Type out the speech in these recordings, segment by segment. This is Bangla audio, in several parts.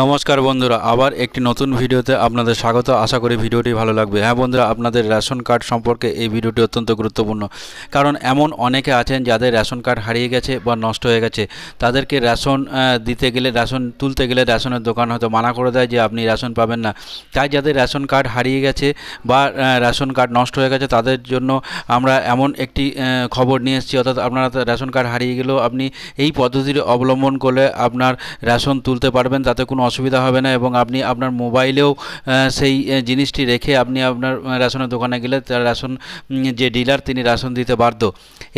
নমস্কার বন্ধুরা আবার একটি নতুন ভিডিওতে আপনাদের স্বাগত আশা করি ভিডিওটি ভালো লাগবে হ্যাঁ বন্ধুরা আপনাদের রেশন কার্ড সম্পর্কে এই ভিডিওটি অত্যন্ত গুরুত্বপূর্ণ কারণ এমন অনেকে আছেন যাদের রেশন কার্ড হারিয়ে গেছে বা নষ্ট হয়ে গেছে তাদেরকে রেশন দিতে গেলে রেশন তুলতে গেলে রেশনের দোকান হয়তো মানা করে দেয় যে আপনি রেশন পাবেন না তাই যাদের রেশন কার্ড হারিয়ে গেছে বা রেশন কার্ড নষ্ট হয়ে গেছে তাদের জন্য আমরা এমন একটি খবর নিয়ে এসেছি অর্থাৎ আপনারা রেশন কার্ড হারিয়ে গেলেও আপনি এই পদ্ধতিটি অবলম্বন করলে আপনার রেশন তুলতে পারবেন তাতে কোনো অসুবিধা হবে না এবং আপনি আপনার মোবাইলেও সেই জিনিসটি রেখে আপনি আপনার রেশনের দোকানে গেলে তার রেশন যে ডিলার তিনি রেশন দিতে বাধ্য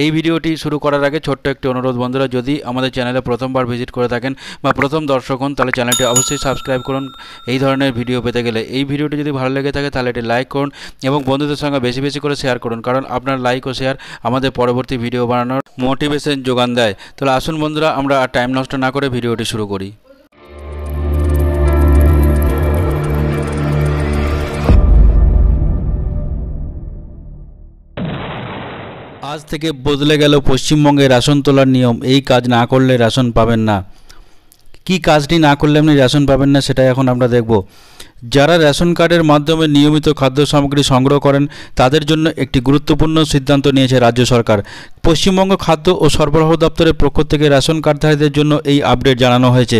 এই ভিডিওটি শুরু করার আগে ছোট্ট একটি অনুরোধ বন্ধুরা যদি আমাদের চ্যানেলে প্রথমবার ভিজিট করে থাকেন বা প্রথম দর্শক হন তাহলে চ্যানেলটি অবশ্যই সাবস্ক্রাইব করুন এই ধরনের ভিডিও পেতে গেলে এই ভিডিওটি যদি ভালো লেগে থাকে তাহলে এটি লাইক করুন এবং বন্ধুদের সঙ্গে বেশি বেশি করে শেয়ার করুন কারণ আপনার লাইক ও শেয়ার আমাদের পরবর্তী ভিডিও বানানোর মোটিভেশন যোগান দেয় তাহলে আসুন বন্ধুরা আমরা আর টাইম নষ্ট না করে ভিডিওটি শুরু করি আজ থেকে বদলে গেল পশ্চিমবঙ্গে রেশন তোলার নিয়ম এই কাজ না করলে রেশন পাবেন না কি কাজটি না করলে আপনি রেশন পাবেন না সেটাই এখন আমরা দেখব যারা রেশন কার্ডের মাধ্যমে নিয়মিত খাদ্য সামগ্রী সংগ্রহ করেন তাদের জন্য একটি গুরুত্বপূর্ণ সিদ্ধান্ত নিয়েছে রাজ্য সরকার পশ্চিমবঙ্গ খাদ্য ও সরবরাহ দপ্তরের পক্ষ থেকে রেশন কার্ডধারীদের জন্য এই আপডেট জানানো হয়েছে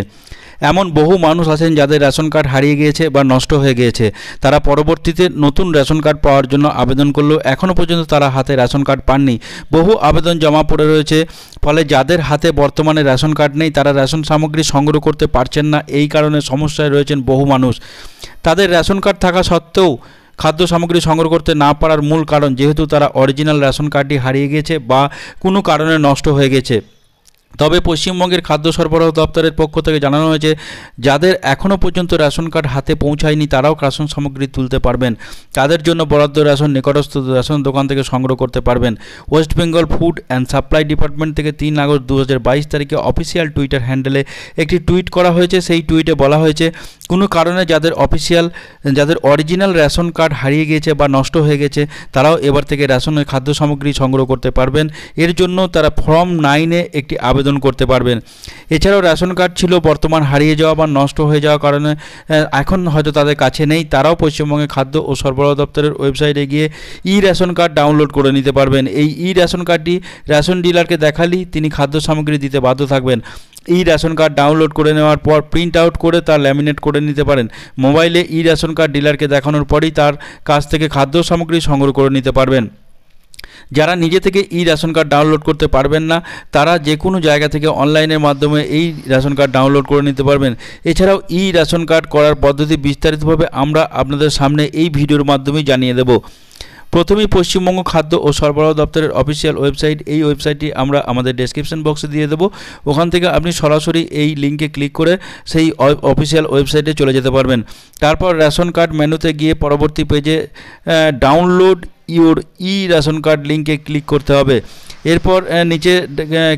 এমন বহু মানুষ আছেন যাদের রেশন কার্ড হারিয়ে গিয়েছে বা নষ্ট হয়ে গিয়েছে তারা পরবর্তীতে নতুন রেশন কার্ড পাওয়ার জন্য আবেদন করলেও এখনও পর্যন্ত তারা হাতে রেশন কার্ড পাননি বহু আবেদন জমা পড়ে রয়েছে ফলে যাদের হাতে বর্তমানে রেশন কার্ড নেই তারা রেশন সামগ্রী সংগ্রহ করতে পারছেন না এই কারণে সমস্যায় রয়েছেন বহু মানুষ তাদের রেশন কার্ড থাকা সত্ত্বেও খাদ্য সামগ্রী সংগ্রহ করতে না পারার মূল কারণ যেহেতু তারা অরিজিনাল রেশন কার্ডটি হারিয়ে গেছে বা কোনো কারণে নষ্ট হয়ে গেছে তবে পশ্চিমবঙ্গের খাদ্য সরবরাহ দপ্তরের পক্ষ থেকে জানানো হয়েছে যাদের এখনও পর্যন্ত রেশন কার্ড হাতে পৌঁছায়নি তারাও রেশন সামগ্রী তুলতে পারবেন তাদের জন্য বরাদ্দ রেশন নিকটস্থ রেশন দোকান থেকে সংগ্রহ করতে পারবেন West Bengal food and supply department থেকে তিন আগস্ট দু তারিখে অফিসিয়াল টুইটার হ্যান্ডেলে একটি টুইট করা হয়েছে সেই টুইটে বলা হয়েছে কোনো কারণে যাদের অফিসিয়াল যাদের অরিজিনাল রেশন কার্ড হারিয়ে গিয়েছে বা নষ্ট হয়ে গেছে তারাও এবার থেকে রেশনের খাদ্য সামগ্রী সংগ্রহ করতে পারবেন এর জন্য তারা ফর্ম নাইনে একটি আবেদন আবেদন করতে পারবেন এছাড়াও রেশন কার্ড ছিল বর্তমান হারিয়ে যাওয়া বা নষ্ট হয়ে যাওয়ার কারণে এখন হয়তো তাদের কাছে নেই তারাও পশ্চিমবঙ্গে খাদ্য ও সরবরাহ দপ্তরের ওয়েবসাইটে গিয়ে ই রেশন কার্ড ডাউনলোড করে নিতে পারবেন এই ই রেশন কার্ডটি রেশন ডিলারকে দেখালেই তিনি খাদ্য সামগ্রী দিতে বাধ্য থাকবেন ই রেশন কার্ড ডাউনলোড করে নেওয়ার পর প্রিন্ট আউট করে তা ল্যামিনেট করে নিতে পারেন মোবাইলে ই রেশন কার্ড ডিলারকে দেখানোর পরই তার কাছ থেকে খাদ্য সামগ্রী সংগ্রহ করে নিতে পারবেন যারা নিজে থেকে ই রেশন কার্ড ডাউনলোড করতে পারবেন না তারা যে কোনো জায়গা থেকে অনলাইনের মাধ্যমে এই রেশন কার্ড ডাউনলোড করে নিতে পারবেন এছাড়াও ই রেশন কার্ড করার পদ্ধতি বিস্তারিতভাবে আমরা আপনাদের সামনে এই ভিডিওর মাধ্যমেই জানিয়ে দেবো প্রথমেই পশ্চিমবঙ্গ খাদ্য ও সরবরাহ দপ্তরের অফিসিয়াল ওয়েবসাইট এই ওয়েবসাইটটি আমরা আমাদের ডেসক্রিপশন বক্সে দিয়ে দেবো ওখান থেকে আপনি সরাসরি এই লিঙ্কে ক্লিক করে সেই অফিসিয়াল ওয়েবসাইটে চলে যেতে পারবেন তারপর রেশন কার্ড মেনুতে গিয়ে পরবর্তী পেজে download your E ration card লিঙ্কে ক্লিক করতে হবে এরপর নিচে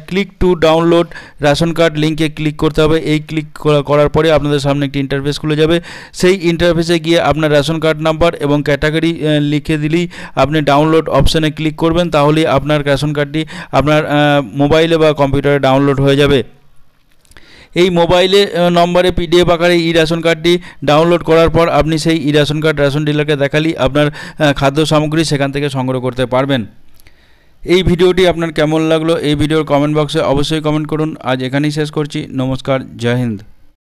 click to download ration card লিঙ্কে ক্লিক করতে হবে এই ক্লিক করার পরে আপনাদের সামনে একটি ইন্টারফেস খুলে যাবে সেই ইন্টারফেসে গিয়ে আপনার রেশন কার্ড নাম্বার এবং ক্যাটাগরি লিখে দিলেই আপনি ডাউনলোড অপশানে ক্লিক করবেন তাহলেই আপনার রেশন কার্ডটি আপনার মোবাইলে বা কম্পিউটারে ডাউনলোড হয়ে যাবে এই মোবাইলে নম্বরে পিডিএফ আকারে ই রেশন কার্ডটি ডাউনলোড করার পর আপনি সেই ই রেশন কার্ড রেশন ডিলারকে দেখালেই আপনার খাদ্য সামগ্রী সেখান থেকে সংগ্রহ করতে পারবেন এই ভিডিওটি আপনার কেমন লাগলো এই ভিডিওর কমেন্ট বক্সে অবশ্যই কমেন্ট করুন আজ এখানেই শেষ করছি নমস্কার জয় হিন্দ